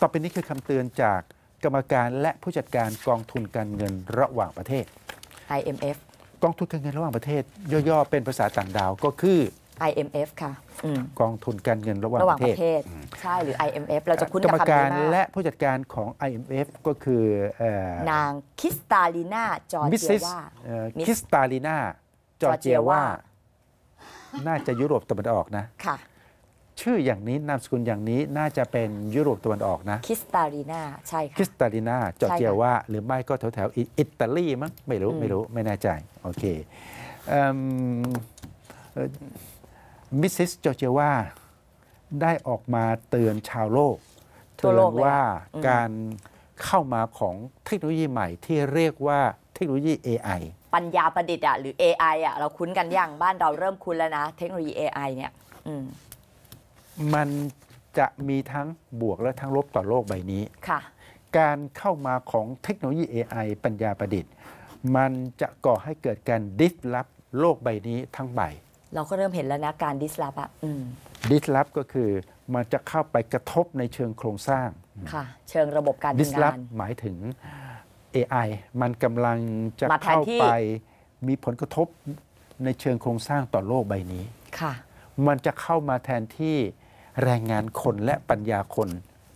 ต่อไปนี้คือคำเตือนจากกรรมการและผู้จัดการกองทุนการเงินระหว่างประเทศ IMF กองทุนการเงินระหว่างประเทศ ย่อๆเป็นภาษาต่างดาวก็คือ IMF ค่ะอกองทุนการเงินระหว่างประเทเทศใช่หรือ IMF เราจะคุ้นกรับรมการและผู้จัดการของ IMF ก็คืออนางคิสตาลีนาจอร์เจียวาครคิสตาลีนาจอร์เจียว่า น่าจะยุโรปตะวันออกนะค่ะชื่ออย่างนี้นามสกุลอย่างนี้น่าจะเป็นยุโรปตะวันออกนะคิสตาลีนาใช่ค่ะคิสตาลีนาจอเจียว่าหรือไม่ก็แถวแถวอิตาลีมั้งไม่รู้ไม่รู้ไม่แน่ใจ โอเคมิสซิสจอเจียวาได้ออกมาเตือนชาวโลก เตือนว่าการเข้ามาของเทคโนโลยีใหม่ที่เรียกว่าเทคโนโลยี AI ปัญญาประดิษฐ์อะหรือ AI อะเราคุ้นกันอย่างบ้านเราเริ่มคุ้นแล้วนะ เทคโนโลยี AI เนี่ยมันจะมีทั้งบวกและทั้งลบต่อโลกใบนี้ ค่ะ การเข้ามาของเทคโนโลยี AI ปัญญาประดิษฐ์ มันจะก่อให้เกิดการดิสลอฟโลกใบนี้ทั้งใบ เราก็เริ่มเห็นแล้วนะ การดิสลอฟอ่ะดิสลอฟก็คือ มันจะเข้าไปกระทบในเชิงโครงสร้าง ค่ะ เชิงระบบการดิสลอปฟหมายถึง AI มันกำลังจะเข้าไปมีผลกระทบในเชิงโครงสร้างต่อโลกใบนี้ค่ะมันจะเข้ามาแทนที่แรงงานคนและปัญญาคน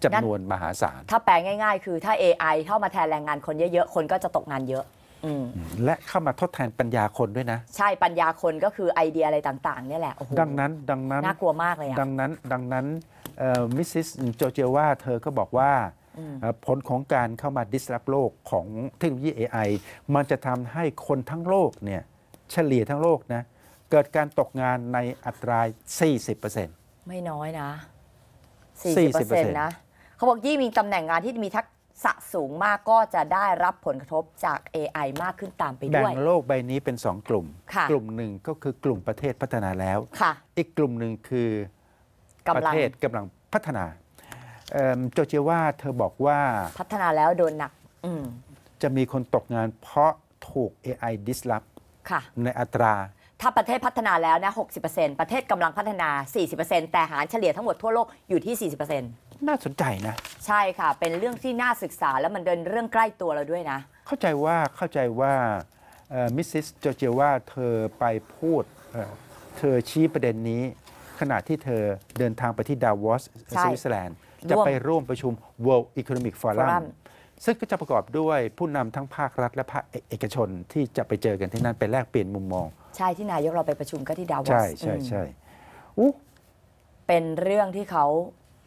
จำนวนมหาศาล ถ้าแปลง่ายๆคือถ้า AI เข้ามาแทนแรงงานคนเยอะๆ คนก็จะตกงานเยอะ และเข้ามาทดแทนปัญญาคนด้วยนะ ใช่ ปัญญาคนก็คือไอเดียอะไรต่างๆเนี่ยแหละดังนั้นดังนั้นน่ากลัวมากเลยดังนั้นดังนั้นมิสซิสโจเจว่าเธอก็บอกว่าผลของการเข้ามาดิสรับโลกของเทคโนโลยี AI มันจะทำให้คนทั้งโลกเนี่ยเฉลี่ยทั้งโลกนะเกิดการตกงานในอัตรา40%เไม่น้อยนะ 40%นะ เขาบอกยิ่งมีตำแหน่งงานที่มีทักษะสูงมากก็จะได้รับผลกระทบจาก AI มากขึ้นตามไปด้วย แบ่งโลกใบนี้เป็น 2 กลุ่ม กลุ่มหนึ่งก็คือกลุ่มประเทศพัฒนาแล้วอีกกลุ่มหนึ่งคือประเทศกำลังพัฒนาเโจเจว่าเธอบอกว่า พัฒนาแล้วโดนหนักจะมีคนตกงานเพราะถูก AI disrupt ในอัตราถ้าประเทศพัฒนาแล้วนะ60%ประเทศกำลังพัฒนา 40%แต่หารเฉลี่ยทั้งหมดทั่วโลกอยู่ที่ 40%น่าสนใจนะ ใช่ค่ะ เป็นเรื่องที่น่าศึกษาแล้วมันเดินเรื่องใกล้ตัวเราด้วยนะ เข้าใจว่า เข้าใจว่ามิสซิสจอร์เจว่าเธอไปพูด เธอชี้ประเด็นนี้ขณะที่เธอเดินทางไปที่ดาวอสสวิตเซอร์แลนด์จะไปร่วมประชุม World Economic Forum ซึ่งก็จะประกอบด้วยผู้นำทั้งภาครัฐและภาคเอกชน ที่จะไปเจอกันที่นั่นไปแลกเปลี่ยนมุมมองใช่ ที่นายกเราไปประชุมก็ที่ดาวอสใช่ใช่ใช่อู้เป็นเรื่องที่เขา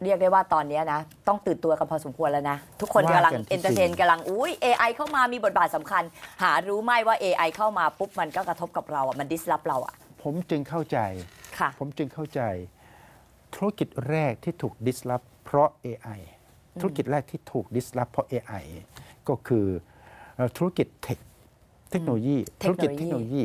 เรียกได้ว่าตอนนี้นะ ต้องตื่นตัวกันพอสมควรแล้วนะ ทุกคนกำลังเอนเตอร์เทนกำลังอุ้ย AI เข้ามามีบทบาทสำคัญ หารู้ไหมว่า AI เข้ามาปุ๊บมันก็กระทบกับเราอ่ะมันดิสลอฟเราอ่ะผมจึงเข้าใจ ค่ะ ผมจึงเข้าใจ ธุรกิจแรกที่ถูกดิสลอฟเพราะ AI ธุรกิจแรกที่ถูกดิสลอฟเพราะ AI ก็คือธุรกิจเทคเทคโนโลยี ธุรกิจเทคโนโลยี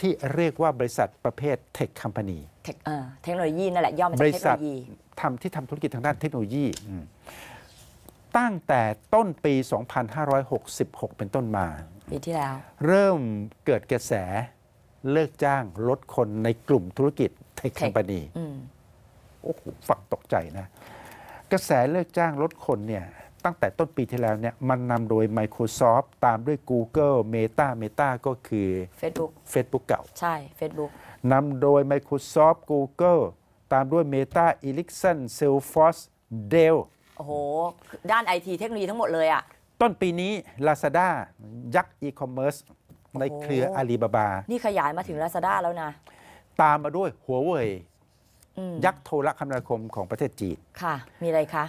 ที่เรียกว่าบริษัทประเภทเทคคอมพานีเทคเทคโนโลยีนั่นแหละย่อมาจากเทคโนโลยีทำที่ทำธุรกิจทางด้านเทคโนโลยี ตั้งแต่ต้นปี 2566 เป็นต้นมา ปีที่แล้ว เริ่มเกิดกระแสเลิกจ้างลดคนในกลุ่มธุรกิจเทคคอมพานีโอ้โหฝักตกใจนะ กระแสเลิกจ้างลดคนเนี่ยตั้งแต่ต้นปีที่แล้วเนี่ย มันนำโดย Microsoft ตามด้วย Google Meta Meta ก็คือ Facebook Facebook เก่า ใช่ Facebook นำโดย Microsoft Google ตามด้วย Meta Ericsson Salesforce Dell โอ้โห ด้านไอทีเทคโนโลยีทั้งหมดเลยอะต้นปีนี้ Lazada ยักษ์อีคอมเมิร์ในเครืออาลีบาบานี่ขยายมาถึง Lazada แล้วนะตามมาด้วยหัวเว่ยยักษ์โทรคมนาคมของประเทศจีนค่ะ มีอะไรคะ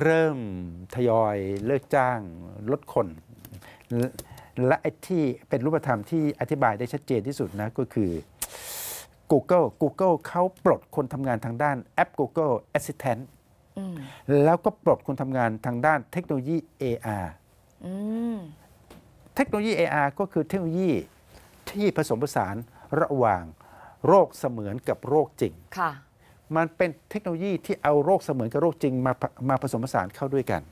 เริ่ม ทยอย เลิกจ้าง ลดคนและที่เป็นรูปธรรมที่อธิบายได้ชัดเจนที่สุดนะก็คือ Google Google เขาปลดคนทำงานทางด้านแอป Google Assistant แล้วก็ปลดคนทำงานทางด้านเทคโนโลยี AR เทคโนโลยี AR ก็คือเทคโนโลยีที่ผสมผสานระหว่างโรคเสมือนกับโรคจริงมันเป็นเทคโนโลยีที่เอาโรคเสมือนกับโรคจริงมามาผสมผสานเข้าด้วยกัน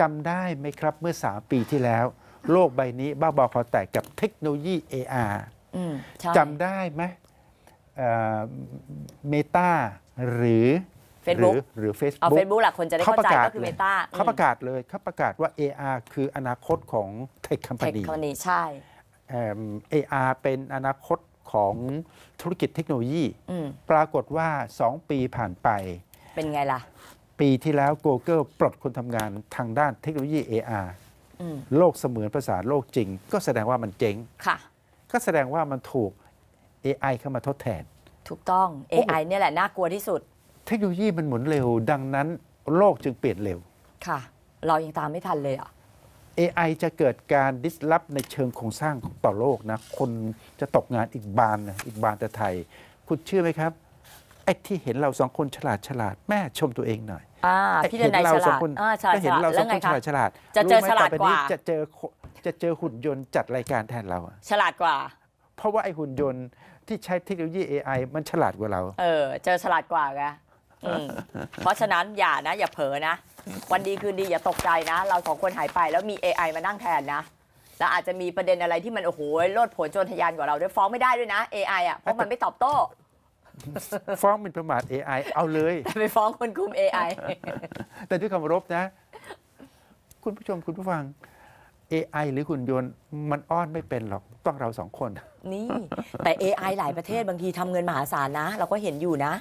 จำได้ไหมครับเมื่อ 3 ปีที่แล้วโลกใบนี้บ้าบอคอแตกกับเทคโนโลยี AR จำได้ไหมเมตาหรือเฟซบุ๊กหรือเฟซบุ๊กเอาเฟซบุ๊กหลักคนจะได้เข้าใจก็คือเมตาเขาประกาศเลย เขาประกาศว่า AR คืออนาคตของเทคคัมพานีใช่ AR เป็นอนาคตของธุรกิจเทคโนโลยีปรากฏว่า 2 ปีผ่านไป เป็นไงล่ะ ปีที่แล้ว Google ปลดคนทำงานทางด้านเทคโนโลยี AR โลกเสมือนภาษาโลกจริง ก็แสดงว่ามันเจ๊งก็แสดงว่ามันถูก AI เข้ามาทดแทน ถูกต้อง AI เนี่ยแหละน่ากลัวที่สุด เทคโนโลยีมันหมุนเร็ว ดังนั้นโลกจึงเปลี่ยนเร็วค่ะ เรายังตามไม่ทันเลยอ่ะ AI จะเกิดการ ดิสลอฟในเชิงโครงสร้างต่อโลกนะ คนจะตกงานอีกบานนะอีกบานแต่ไทย คุณเชื่อไหมครับ ไอ้ที่เห็นเราสองคนฉลาดฉลาดแม่ชมตัวเองหน่อยอพี่เห็นเราสองคนถ้าเห็นเราสองคนฉลาดฉลาดจะเจอฉลาดกว่าจะเจอจะเจอหุ่นยนต์จัดรายการแทนเราฉลาดกว่า เพราะว่าไอ้หุ่นยนต์ที่ใช้เทคโนโลยี AI มันฉลาดกว่าเราเออเจอฉลาดกว่าไงเพราะฉะนั้น อย่านะ อย่าเผลอนะ วันดีคืนดีอย่าตกใจนะ เราสองคนหายไปแล้วมี AI มานั่งแทนนะแล้วอาจจะมีประเด็นอะไรที่มัน โอ้โห โลดผลโจรทยานกว่าเราด้วยฟ้องไม่ได้ด้วยนะ AI อ่ะเพราะมันไม่ตอบโต้ฟ้องมินประมาท AI เอาเลยแต่ไปฟ้องคนคุม AI แต่ด้วยคำรบนะ คุณผู้ชม คุณผู้ฟัง AI หรือหุ่นยนต์มันอ้อนไม่เป็นหรอกต้องเราสองคน นี่แต่ AI หลายประเทศบางทีทำเงินมหาศาลนะเราก็เห็นอยู่นะ